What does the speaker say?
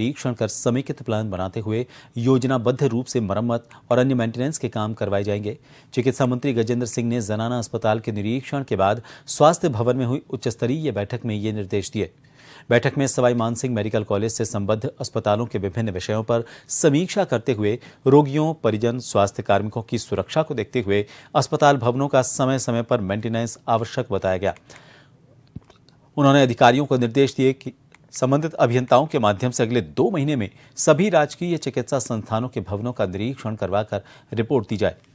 निरीक्षण कर समेकित प्लान बनाते हुए योजनाबद्ध रूप से मरम्मत और अन्य मेंटेनेंस के काम करवाए जाएंगे चिकित्सा मंत्री गजेंद्र सिंह ने जनाना अस्पताल के निरीक्षण के बाद स्वास्थ्य भवन में हुई उच्च स्तरीय बैठक में ये निर्देश दिए बैठक में सवाई मानसिंह मेडिकल कॉलेज से संबद्ध अस्पतालों के विभिन्न विषयों पर समीक्षा करते हुए रोगियों परिजन स्वास्थ्य कार्मिकों की सुरक्षा को देखते हुए अस्पताल भवनों का समय समय पर मेंटेनेंस आवश्यक बताया गया उन्होंने अधिकारियों को निर्देश दिए कि संबंधित अभियंताओं के माध्यम से अगले दो महीने में सभी राजकीय चिकित्सा संस्थानों के भवनों का निरीक्षण करवाकर रिपोर्ट दी जाए